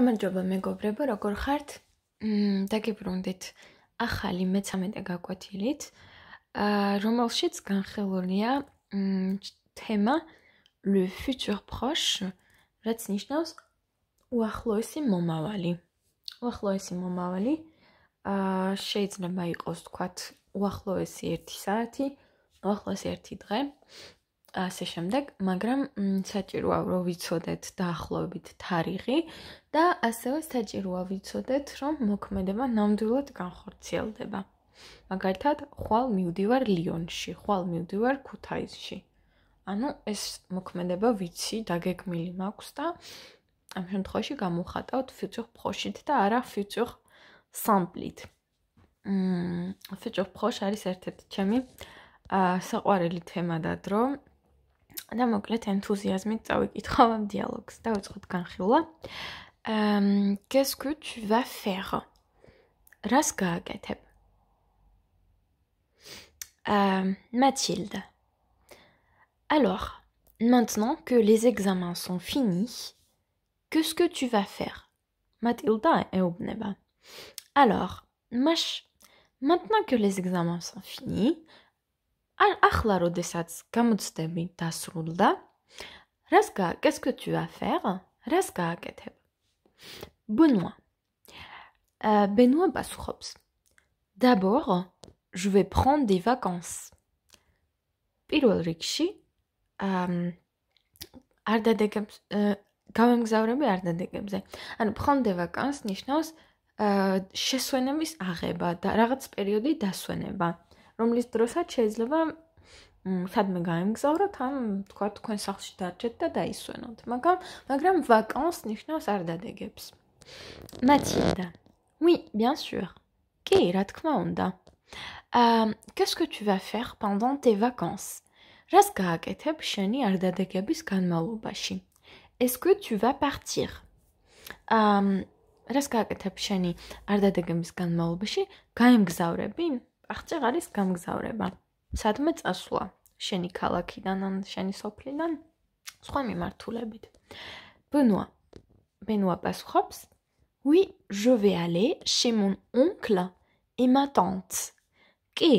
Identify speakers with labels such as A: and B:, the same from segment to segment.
A: გამარჯობა მეგობრებო, როგორ ხართ? მმ, დაგიბრუნდით ახალი მე-13 გაკვეთილით, აა, რომელშიც განხილულია მმ თემა le futur proche, რაც ნიშნავს უახლოესი მომავალი. უახლოესი მომავალი აა შეიძლება იყოს, თქვათ, უახლოესი 1 საათი, უახლოესი 1 დღე. ასე შემდეგ, მაგრამ საჭიროა რომ ვიცოდეთ დაახლოებით თარიღი და ასევე საჭიროა ვიცოდეთ რომ მოქმედება ნამდვილად განხორციელდება. მაგალითად, ხვალ მივდივარ ლიონში, ხვალ მივდივარ ქუთაისში. ანუ ეს მოქმედება ვიცი, დაგეგმილი მაქვს და ამ შემთხვევაში გამოხატავთ ფიუჩერ პროშით და არა ფიუჩერ სამპლით. მმ, ფიუჩერ პროშ არის ერთ-ერთი ჩემი ა საყვარელი თემა და დრო, და მოკლედ ენთუზიაზმით წავიკითხა ამ დიალოგს და très განხილვა. Euh, qu'est-ce que tu vas faire Ras gaaketeb. Euh, Mathilde. Alors, maintenant que les examens sont finis, qu'est-ce que tu vas faire? Mathilda Alors, maintenant que les examens sont finis, ან ახლა როდესაც გამოცდები დასრულდა, რას გა, qu'est-ce que tu vas faire? რას გააკეთებ? Benoît. Euh Benoît Basrops. D'abord, je vais prendre des vacances. პირველ რიგში, ამ არ დადეგებს გამემგზავრები არ დადეგებზე. ანუ prendre des vacances ნიშნავს აა შესვენების აღება და რაღაც პერიოდი დასვენება. რომლის დროსაც შეიძლება სადმე გამგზავროთ ან თქვა თქვენ სახლში დარჩეთ და დაისვენოთ მაგრამ მაგრამ ვაკანს ნიშნავს არ დადეგებს Mathilda Oui bien sûr Ke ra tkma unda Qu'est-ce que tu vas faire pendant tes vacances რას გააკეთებ შენი არდადეგების განმავლობაში? Est-ce que tu vas partir? აм, რას გააკეთებ შენი არდადეგების განმავლობაში? გაემგზავრები? აღწე არის გამგზავრება. სადმე წასვლა? შენი ქალაქიდან ან შენი სოფლიდან? სხვა მიმართულებით. ბენუა. ბენუა პასუხობს: "Oui, je vais aller chez mon oncle et ma tante." კი,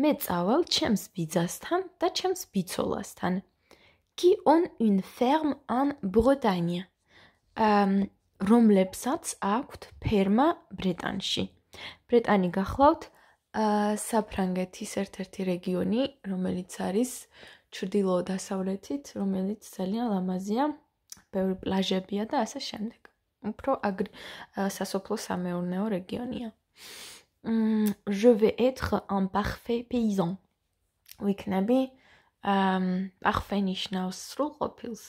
A: მე წავალ ჩემს ბიძასთან და ჩემს ბიცოლასთან. Qui ont une ferme en Bretagne? Um, რომლებსაც აქვთ ფერმა ბრიტანში. ბრიტანი გახლავთ? საფრანგეთის ერთ-ერთი რეგიონი, რომელიც არის ჩრდილო-დასავლეთით, რომელიც ძალიან ლამაზია, ბევრი პლაჟებია და ასე შემდეგ. უფრო აგრ სასოფლო სამეურნეო რეგიონია. მმ, je vais être un parfait paysan. ვიქნები ამ პარფენიშნავს სრულ ყოფილს.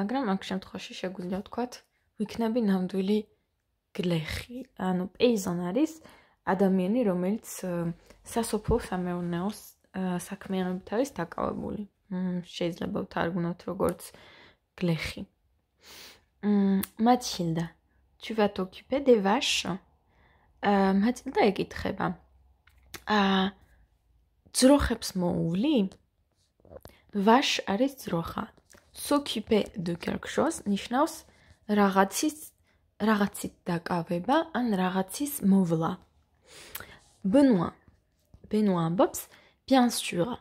A: მაგრამ აქ შემთხვევაში შეგვიძლია ვთქვათ, ვიქნები ნამდვილი გლეხი. ანუ პეიზან არის ადამიანი, რომელიც სასოფლო სამეურნეო საქმიანობით არის დაკავებული. მ შეიძლება ვთარგმნოთ როგორც გლეხი. მ მაჩილდა, tu vas t'occuper des vaches? ა მაჩილდა ეკითხება. ა ძროხებს მოუვლი? ვაშ არის ძროხა. s'occuper de quelque chose ნიშნავს რაღაცის რაღაცით დაკავება ან რაღაცის მოვლა. Benoît, Benoît Bobs, bien sûr,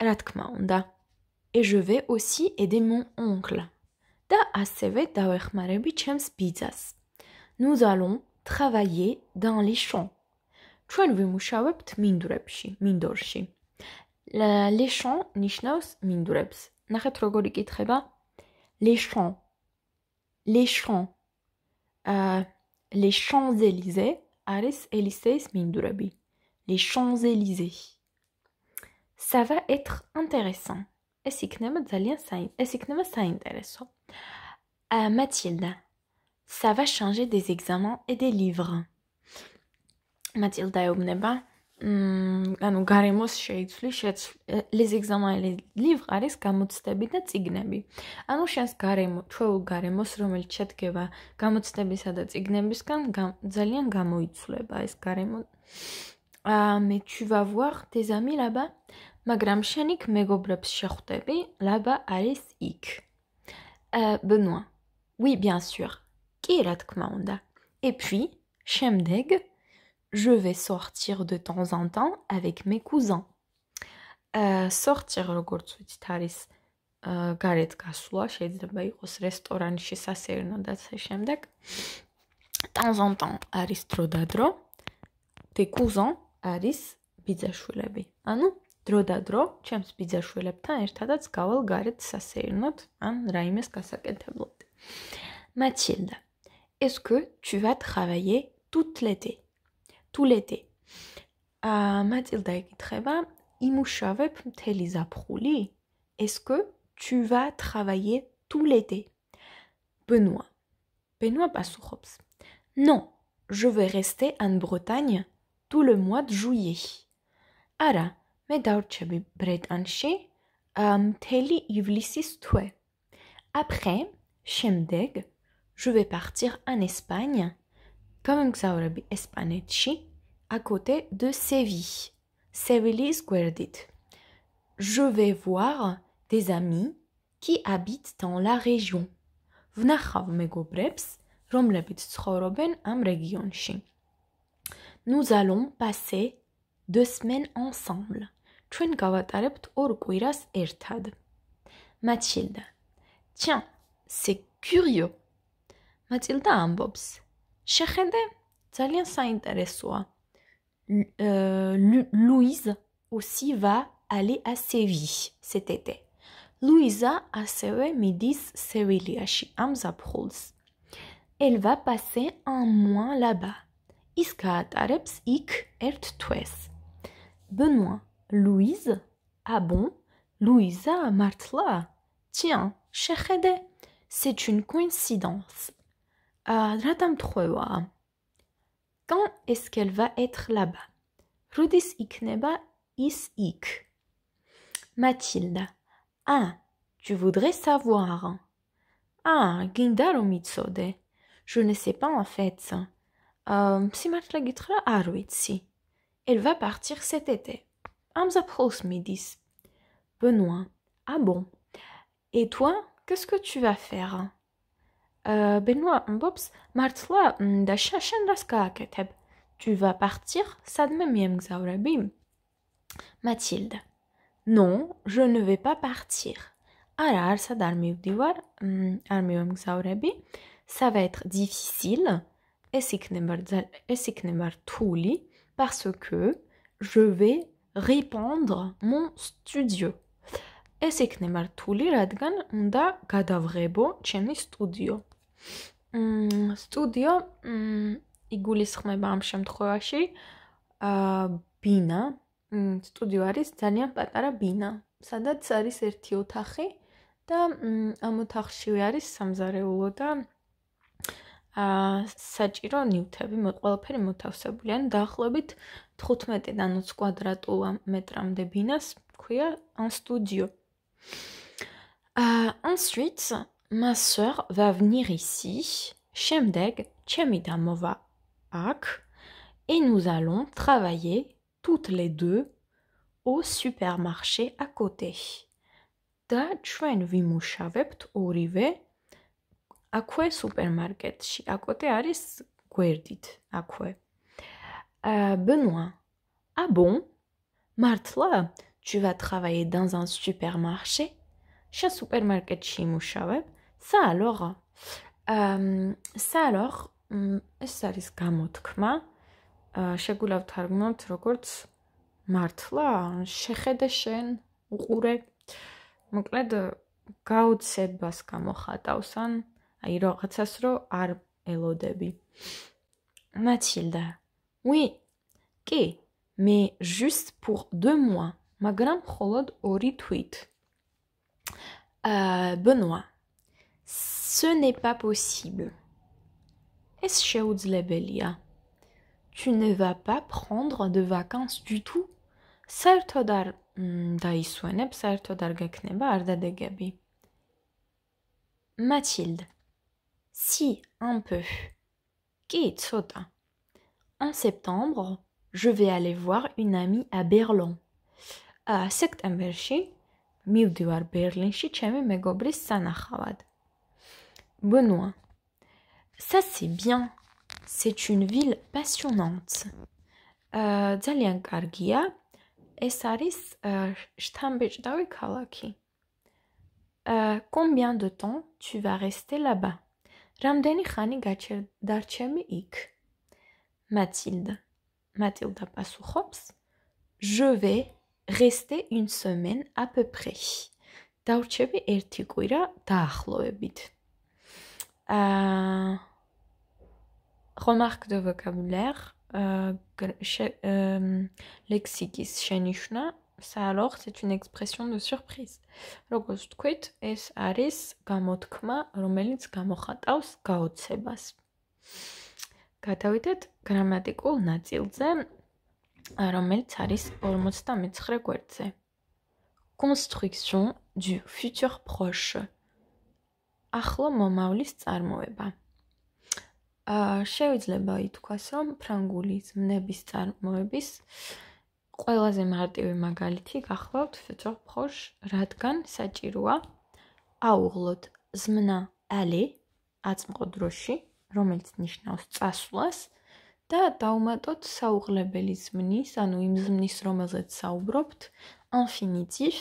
A: Ratkmaunda. Et je vais aussi aider mon oncle. Da aseve daoechmarebichem pizzas. Nous allons travailler dans les champs. Chuanve mushawept mindurepshi, mindorshi. Les champs, nishnaos mindureps. Nachetrogorigi treba. Les champs. Les champs. Euh, les champs-Élysées aris Élysées Mindurabi, les Champs-Élysées. Ça va être intéressant. À euh, Mathilde, ça va changer des examens et des livres. Mathilda Obneba, მ ანუ გარემოს შეიცვლი შეცვლის ეგზამენი ლივყარის გამოცდები და ციგნები. ანუ შენს გარემო, ჩვეულ გარემოს, რომელიც შედგება გამოცდებისა და ციგნებისგან, ძალიან გამოიცვლება ეს გარემო. ა მე tu vas voir tes amis là-bas? მაგრამ შენ იქ მეგობრებს შეხვდები? Là-bas არის იქ. ა ბენუა. Oui, bien sûr. კი რა თქმა უნდა. Et puis, შემდეგ je vais sortir de temps en temps avec mes cousins. Euh, sortir, როგორც ვიცით, არის э, გარეთ გასვლა, შეიძლება იყოს რესტორანში, სასეირნოდაც ამ შემდეგ. temps en temps არის დრო და დრო. tes cousins არის ბიძაშვილები. ანუ დრო და დრო ჩემს ბიძაშვილებთან ერთადაც გავალ გარეთ სასეირნოდ, ან რაიმეს გასაკეთებლად. Mathilde, est-ce que tu vas travailler toute l'été? tout l'été. Mathilda Ekitreva, Imushavep est-ce que tu vas travailler tout l'été Benoît. Benoît Bassourops. Non, je vais rester en Bretagne tout le mois de juillet. Ara, teli ivlisis tue. Après, shemdeg, je vais partir en Espagne comme un xaurabi espanetchi, à côté de Séville. Sevilis Guerdit. Je vais voir des amis qui habitent dans la région. Vnachav megobreps, romlebit tschoroben am regionchi. Nous allons passer deux semaines ensemble. Chuen or orguiras ertad. Mathilde. Tiens, c'est curieux. Mathilde ambobs. Cheredé, ça ne m'intéresse Louise aussi va aller à Séville cet été. Louisa a séduit Médis Sévillais chez Amzabholds. Elle va passer un mois là-bas. Iskat arabs ik ert twes. Benoît, Louise, ah bon, Louise à Martla. Tiens, Cheredé, c'est une coïncidence. Euh, Radam Quand est-ce qu'elle va être là-bas Rudis ikneba is ik. Mathilde. Ah, tu voudrais savoir. Ah, gindaro mitsode. Je ne sais pas en fait. Euh, si matla ah Elle va partir cet été. Amza pros midis. Benoît. Ah bon. Et toi, qu'est-ce que tu vas faire Benoît Mbobs martla da shashenras gaaketeb. Tu vas partir, sadmem Xaurabim Mathilde. Non, je ne vais pas partir. Arar sad armiudivar armiumgzaurabi. Ça va être difficile. Esikne tuli parce que je vais répandre mon studio. Esikne Martuli radgan unda gadavrebo Cheni, studio. სტუდიო იგულისხმება ამ შემთხვევაში ა ბინა სტუდიო არის ძალიან პატარა ბინა სადაც არის ერთი ოთახი და ამ ოთახშივე არის სამზარეულო და ა საჭირო ნივთები მოყოლაფერი მოთავსებული ან დაახლოებით 15-დან 20 კვადრატულ მეტრამდე ბინას ქვია ან სტუდიო ა ensuite ma sœur va venir ici, Shemdeg Chemidamova Ak, et nous allons travailler toutes les deux au supermarché à côté. Da ჩვენ ვიმუშავებთ ორივე აქვე supermarché. À côté querdit, a აქვე. Benoît. Ah bon? Martla, tu vas travailler dans un supermarché? Chez supermarket imუშავებ. ça alors ähm ça alors ეს არის გამოთქმა შეგულავ თარგმნოთ როგორც მართლა შეხედე შენ უყურე მოკლედ გაუცებას გამოხატავს ან აი რაღაცას რო არ ელოდები Mathilda oui qui mais juste pour 2 mois ma grand холод ori tweet euh benoît Ce n'est pas possible. Tu ne vas pas prendre de vacances du tout. Mm, Mathilde. Si, un peu. En septembre, je vais aller voir une amie à Berlin. En septembre, je vais aller voir une amie à Berlin. Benoît, ça c'est bien, c'est une ville passionnante. Zalian euh, Gargia, Esaris euh, Stambejdawi Kalaki. Euh, combien de temps tu vas rester là-bas Ramdeni Khani Darchemi Ik. Mathilde, Mathilda Pasuchops, je vais rester une semaine à peu près. Darchemi Ertiguira Tahloebit. აა რომარკ დე ვოკაბულარ აა ლექსიკის შენიშვნა საალოხ ეს ტუნ ექსპრესიონ დე სურპრიზ როგორც თქვით ეს არის გამოთქმა რომელიც გამოხატავს გაოცებას გადავიდეთ გრამატიკულ ნაწილზე რომელიც არის 59 გვერდზე construction du futur proche ახლო მომავლის წარმოება. აა შეიძლება ითქვას, რომ ფრანგული ზმნების წარმოების ყველაზე მარტივი მაგალითი გახლავთ, თვითონ ხოშ, რადგან საჭიროა აუღლოთ ზმნა ალე აწმყოდროში, რომელიც ნიშნავს წასვლას და დაუმატოთ საუღლებელი ზმნის, ანუ იმ ზმნის, რომელზეც საუბრობთ, ინფინიტივ,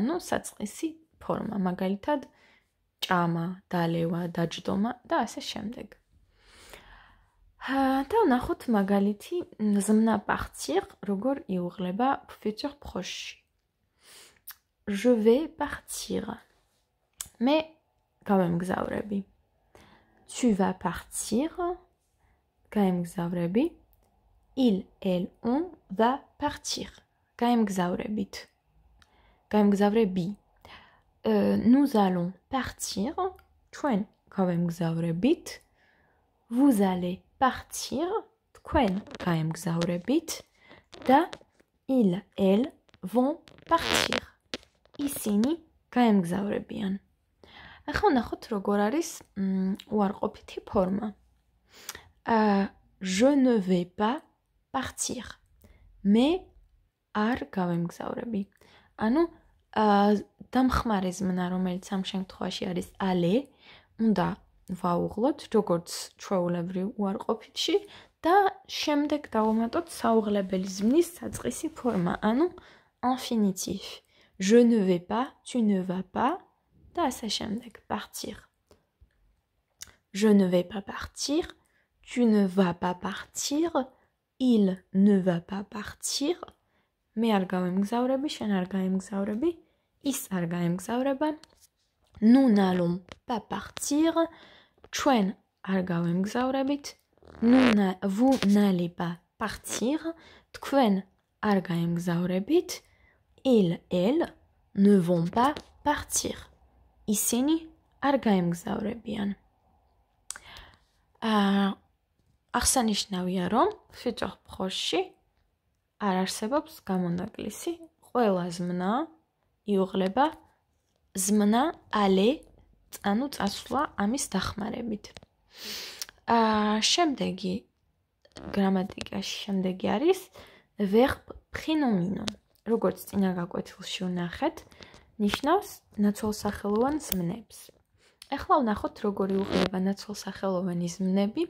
A: ანუ საწყისი ფორმა, მაგალითად ჭამა, დალევა, დაჯდომა და ასე შემდეგ. და ნახოთ მაგალითი ზმნა partir, როგორ იუღლება futur proche. Je vais partir. მე გამემ გზავრები. Tu vas partir. გამემ გზავრები. Il elle on va partir. გამემ გზავრებით. გამემ გზავრები. Euh, nous allons partir. quand même, Vous allez partir. Twen, quand même, bit. Da, il, vont partir. Isini, quand même, bien. Hmm, euh, je ne vais pas partir. Mais, ar, quand même, აა დამხმარე ზმნა, რომელიც ამ შემთხვევაში არის ალე, უნდა ვაუღლოთ როგორც ჩვეულებრივ უარყოფითში და შემდეგ დავუმატოთ საუღლებელი ზმნის საწყისი ფორმა, ანუ infinitif. Je ne vais pas, tu ne vas pas. და ასე შემდეგ partir. Je ne vais pas partir, tu ne vas pas partir, il ne va pas partir. მე არ გავემგზავრები, შენ არ გაემგზავრები. ის არ გაემგზავრება ნუ ნალუმ პა პარტირ ჩვენ არ გავემგზავრებით ნუ ნა ვუ ნალი პა პარტირ თქვენ არ გაემგზავრებით ილ ელ ნუ ვონ პა პარტირ ისინი არ გაემგზავრებიან აა აღსანიშნავია რომ ფიჭო ხოში არ არსებობს გამონაკლისი ყველა ზმნა იუღლება ზმნა ალე ანუ წასვლა ამის დახმარებით. აა შემდეგი გრამატიკაში შემდეგი არის verb prénomino. როგორც წინა გაკვეთილში ვნახეთ, ნიშნავს ნაცვალსახელოვან ზმნებს. ახლა ვნახოთ როგორი უხდება ნაცვალსახელოვანი ზმნები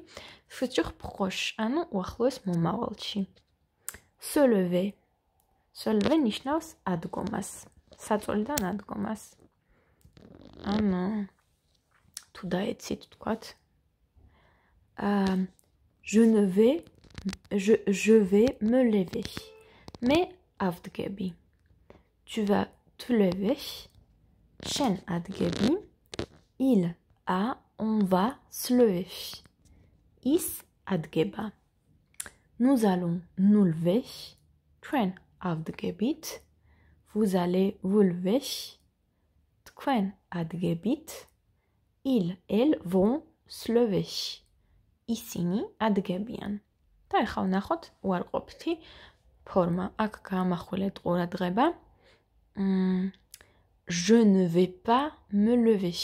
A: futur proche, ანუ უახლოეს მომავალში. se lever. se lever ნიშნავს ადგომას. საწოლიდან ადგომას. ანა თუ დაეცით Tout აა euh, je ne vais je je vais me lever. Mais avdgebi. Tu vas te lever. Chen adgebi. Il a on va se lever. Is adgeba. Nous allons nous lever. Chen avdgebit. vous allez vous lever. თქვენ ადგებით. Il, elle vont se lever. ისინი ადგებიან. და ახლა ნახოთ უარყოფითი ფორმა. აქ გამახვილეთ ყურადღება. მ Je ne vais pas me lever.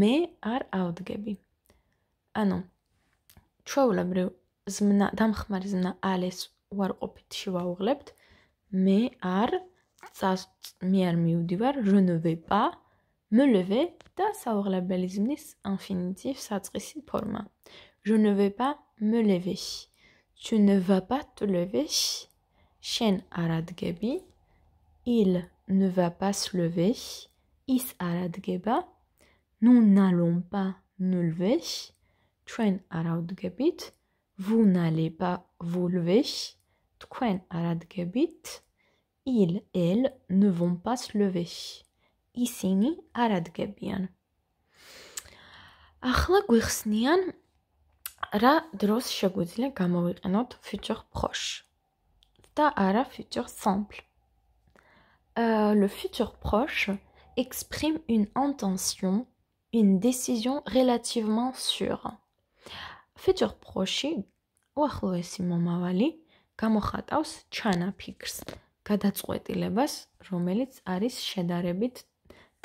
A: Mais ar avdgebi. Ано. ჩვეულებრივ ზმნა, დამხმარი ზმნა ales უარყოფითში ვაუღლებთ. მე არ ça je ne vais pas me lever ta savoir la belle infinitif ça pour moi je ne vais pas me lever tu ne vas pas te lever Chen arad il ne va pas se lever is arad geba nous n'allons pas nous lever Twen arad vous n'allez pas vous lever Twen arad ils, elles, ne vont pas se lever. Isini arad gebian. ra futur proche და un futur simple. Euh, le futur proche exprime une intention, une décision relativement sûre. Futur proche-ი უახლოესი China გადაწყვეტილებას, რომელიც არის შედარებით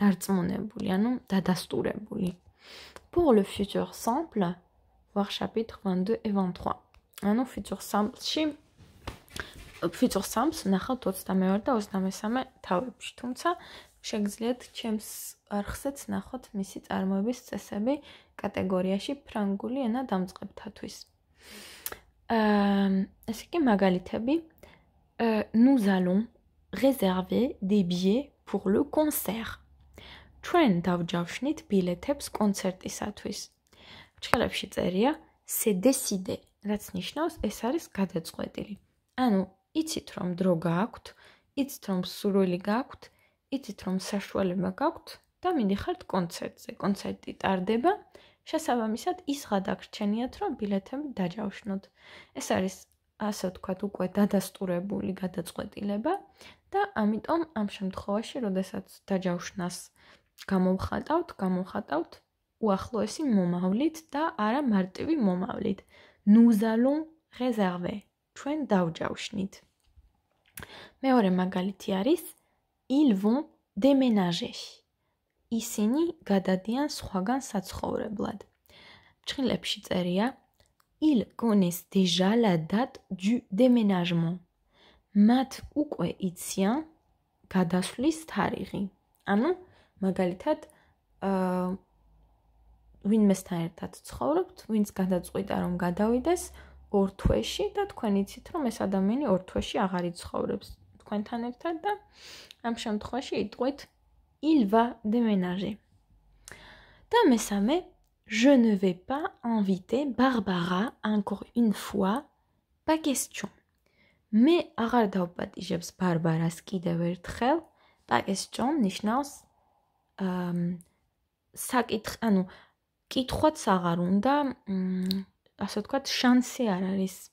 A: დარწმუნებული, ანუ დადასტურებული. Pour le futur simple, voir chapitre 22 et 23. ანუ future simple-ში future simple-ს ნახავთ 22 და 23 თავებში, თუმცა შეგძლიათ ჩემს არხსაც ნახოთ მისი წარმოების წესები კატეგორიაში ფრანგული ენა დამწყებთათვის. აა ესე იგი მაგალითები euh, nous allons réserver des billets pour le concert. ჩვენ დავჯავშნით ბილეთებს კონცერტისათვის. ჩხალებში წერია se décide, რაც ნიშნავს ეს არის გადაწყვეტილი. ანუ იცით რომ დრო გაქვთ, იცით რომ სურვილი გაქვთ, იცით რომ საშუალება გაქვთ და მიდიხართ კონცერტზე. კონცერტი ტარდება შესაბამისად ის ღადაგრჩენიათ რომ ბილეთები დაჯავშნოთ. ეს არის ასე ვთქვათ, უკვე დადასტურებული გადაწყვეტილება და ამიტომ ამ შემთხვევაში, როდესაც დაჯავშნას გამოვხატავთ, გამოვხატავთ უახლოესი მომავლით და არა მარტივი მომავლით. Nous allons réserver. ჩვენ დავჯავშნით. მეორე მაგალითი არის ils vont déménager. ისინი გადადიან სხვაგან საცხოვრებლად. ჩხილებში წერია ils connaissent déjà la date du déménagement. Mat უკვე იციან გადასვლის თარიღი. ანუ მაგალითად აა ვინმესთან ერთად ცხოვრობთ, ვინც გადაწყვიტა რომ გადავიდეს ორ თვეში და თქვენ იცით რომ ეს ადამიანი ორ თვეში აღარ იცხოვრებს თქვენთან ერთად და ამ შემთხვევაში იტყვით il va déménager. და მესამე je ne vais pas inviter Barbara encore une fois, pas question. Mais Aradaupat, je si Barbara ski pas question, euh, ça a ah de Sararunda, hum, à ce pas de chance à la euh, ris,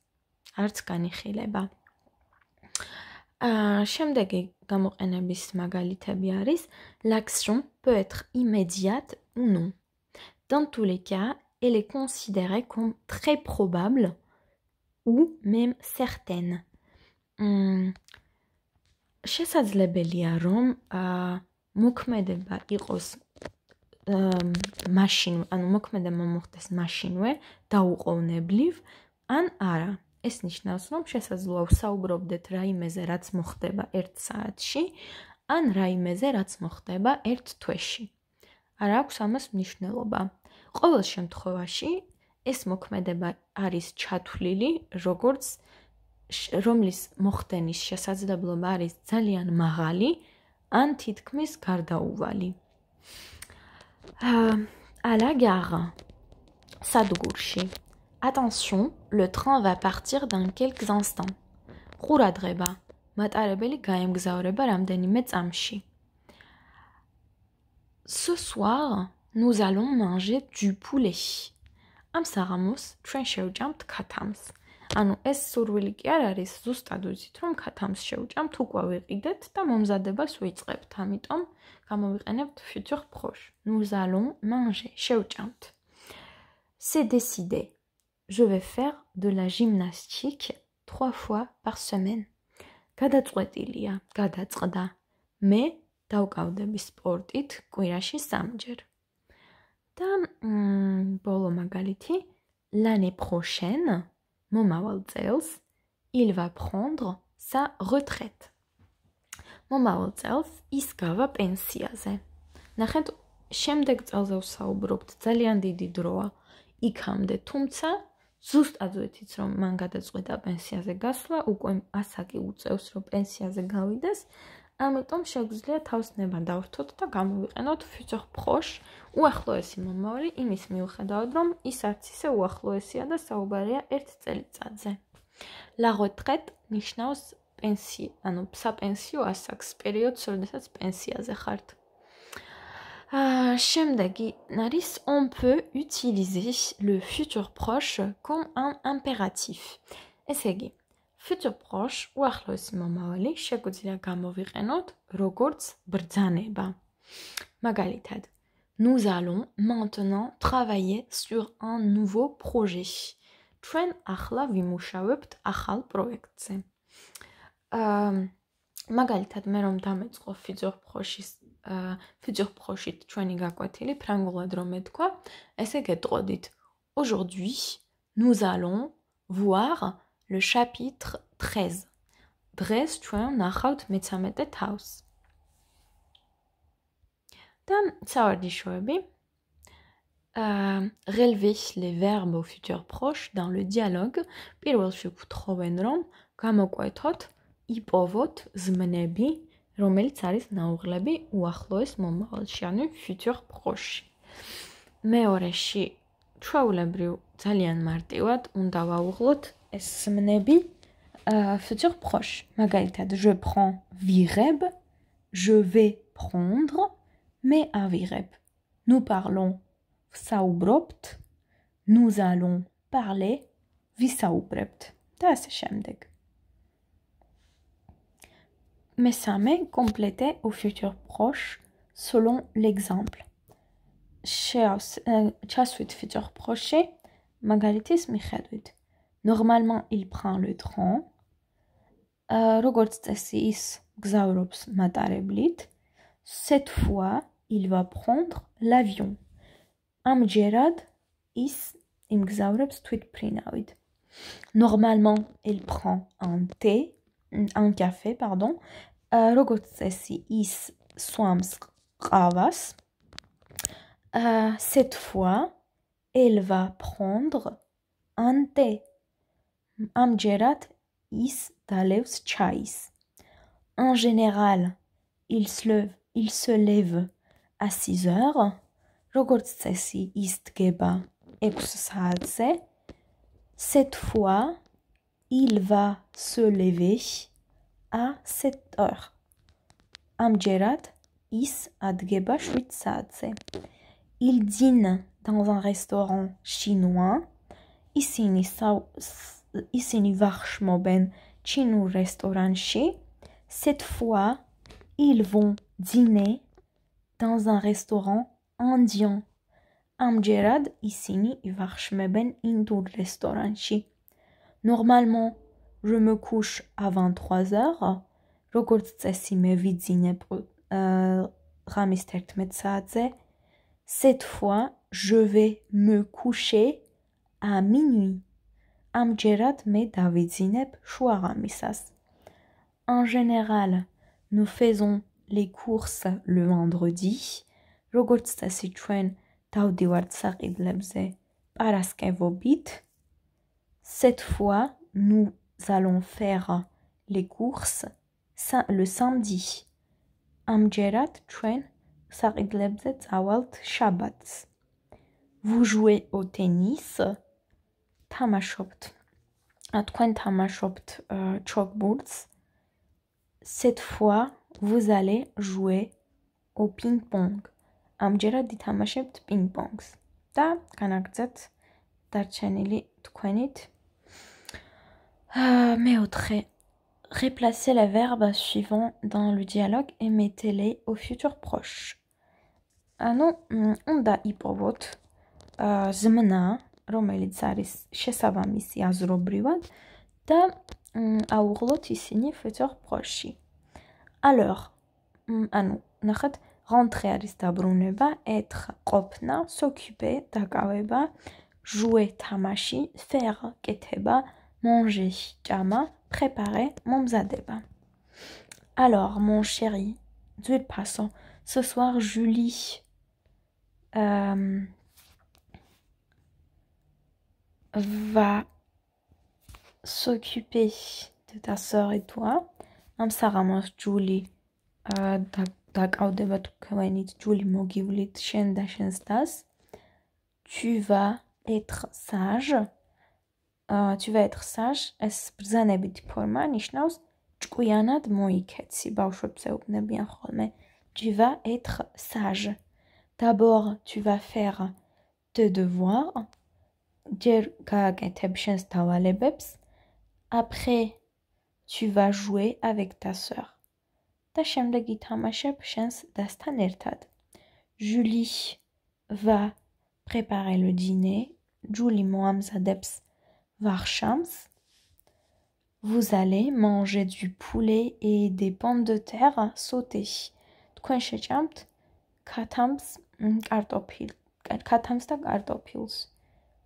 A: l'action peut être immédiate ou non. Dans tous les cas, elle est considérée comme très probable ou même certaine. შესაძლებელი არომ მოქმედება იყოს машин, ანუ მოქმედება მომხდეს машинვე დაუყოვნებლივ ან არა. ეს ნიშნავს, რომ შესაძლოა საუბრობდეთ რაიმეზე, რაც მოხდება 1 საათში, ან რაიმეზე, რაც მოხდება 1 თვეში. არა აქვს ამას მნიშვნელობა. ყოველ შემთხვევაში ეს მოქმედება არის ჩათვლილი როგორც რომლის მოხდენის შესაძლებლობა არის ძალიან მაღალი ან თითქმის გარდაუვალი ა ალა გარა სადგურში attention le train va partir dans quelques instants ყურადღება მატარებელი გაემგზავრება რამდენიმე წამში ce soir Nous allons manger du poulet. Am saramos, ჩვენ შევჭამთ ქათამს. ანუ ეს სურვილი კი არ არის ზუსტად უძით, რომ ქათამს შევჭამთ, უკვე ვიყიდეთ და მომზადებას ვიწყებთ, ამიტომ გამოვიყენებთ futur proche. Nous allons manger. შევჭამთ. C'est décidé. Je vais faire de la gymnastique 3 fois par semaine. გადაწყვეტილია, გადაწყდა. მე დავკავდები სპორტით კვირაში 3 ჯერ. და ბოლო მაგალითი l'année prochaine მომავალ წელს il va prendre sa retraite მომავალ წელს ის გავა პენსიაზე ნახეთ შემდეგ წელზე ვსაუბრობთ ძალიან დიდი დროა იქამდე თუმცა ზუსტად ვეთით რომ მან გადაწყვიტა პენსიაზე გასვლა უკვე ასაკი უწევს რომ პენსიაზე გავიდეს ამიტომ შეგვიძლია თავს ნება დავრთოთ და გამოვიყენოთ ფიცოხ ფხოშ უახლოესი მომავალი იმის მიუხედავად რომ ის არც ისე უახლოესია და საუბარია ერთ წელიწადზე la retraite ნიშნავს პენსი ანუ საპენსიო ასაკს პერიოდს როდესაც პენსიაზე ხართ აა შემდეგი არის on peut utiliser le futur proche comme un impératif ესე იგი ფიცოპყოშ უახლოესი მომავალი შეგვიძლია გამოვიყენოთ როგორც ბრძანება. მაგალითად, nous allons maintenant travailler sur un nouveau projet. ჩვენ ახლა ვიმუშავებთ ახალ პროექტზე. აა მაგალითად, მე რომ დამეწყო ფიცოპყოშის აა ფიცოპყოშით ჩვენი გაკვეთილი ფრანგულად რომ მეთქვა, ესე გეტყოდით. Aujourd'hui, nous allons voir le chapitre 13. დღეს ჩვენ ნახავთ მე-13 თავს. Dan tsardishobi. Euh relever les verbes au futur proche dans le dialogue. პირველში გვთხოვენ რომ გამოკვეთოთ იპოვოთ ზმნები, რომელიც არის ნაუღლები უახლოეს მომავალში, ანუ futur proche. მეორეში ჩაულებრივ ძალიან მარტივად უნდა ვაუღლოთ euh, futur proche. je prends vireb, je vais prendre, mais un vireb. Nous parlons saubropt, nous allons parler visaubrept. Mais ça m'est complété au futur proche selon l'exemple. Chasuit euh, futur proche, magalitis normalement il prend le train euh, cette fois il va prendre l'avion amjerad is xaurops tweet normalement il prend un thé un café pardon euh, is swams euh, cette fois elle va prendre un thé Amjerat is taleus chais. En général, il se, il se lève à 6 heures. როგორც წესი, 6 Cette fois, il va se lever à 7 heures. Amjerat is adgeba 7 Il dîne dans un restaurant chinois. ისინი ისინი ვახშმობენ ჩინურ რესტორანში. Cette fois, ils vont dîner dans un restaurant indien. Amjerad isini ivarchmeben indur restoranchi. Normalement, je me couche à 23 heures. Rogort tsesi me vidzine ramistert metsadze. Cette fois, je vais me coucher à minuit. Amjerat me Zineb Shuaramisas. En général, nous faisons les courses le vendredi. Rogotsta Sichuen Taudiwar Tsarid paraskevo Paraskevobit. Cette fois, nous allons faire les courses le samedi. Amjerat tren Tsarid Lebze Tsawalt Shabbat. Vous jouez au tennis tamashopt. À de choc euh, chalkboards. Cette fois, vous allez jouer au ping-pong. Amjera di tamashopt ping-pongs. Da, kanakzet, darchanili tkwenit. Euh, mais autre. Replacez les verbes suivants dans le dialogue et mettez-les au futur proche. Ah non, mm, on da hippovote. Euh, Zmena რომელიც არის შესაბამისი აზრობრივად და აუღლოთ ისინი futur proche Alors, ანუ ნახეთ, rentrer არის დაბრუნება, être ყოფნა, s'occuper jouer faire manger préparer Alors, mon chéri, passant ce soir Julie va s'occuper de ta soeur et toi. Am saramos Julie. D'accord, tu vas Julie Mogiulit, chien d'Achenstas. Tu vas être sage. Tu vas être sage. Es zanebit porma, nishnaus. Tchkuyana de moiket, si baushopse ou ne bien rome. Tu vas être sage. D'abord, tu vas faire tes devoirs. Jérugag a des chances Après, tu vas jouer avec ta sœur. Ta sœur de guitare a des Julie va préparer le dîner. Julie Mohammed a des chances. Vous allez manger du poulet et des pommes de terre sautées. Quoi je jante? Katams artopils. Katams t'as gardé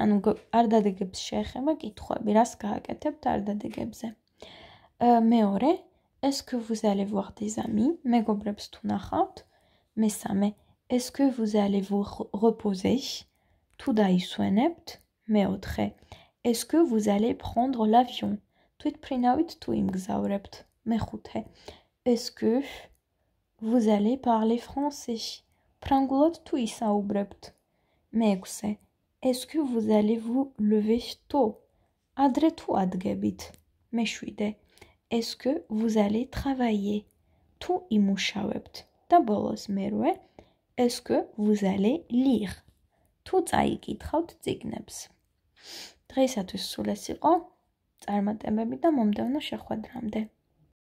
A: ანუ არ est-ce que vous allez voir des amis? მეგობრებს თუ ნახავთ? მესამე, est-ce que vous allez vous reposer? თუ დაისვენებთ? est-ce que vous allez prendre l'avion? თვითფრინავით თუ იმგზავრებთ? მეხუთე, est-ce que vous allez parler français? est-ce que vous allez vous lever tôt adre tu adgebit meshvide est-ce que vous allez travailler tu imushavebt da bolos merve est-ce que vous allez lire tu tsaikitkhavt tsigneps დღეისათვის სულ ეს იყო წარმატებები და მომდევნო შეხვედრამდე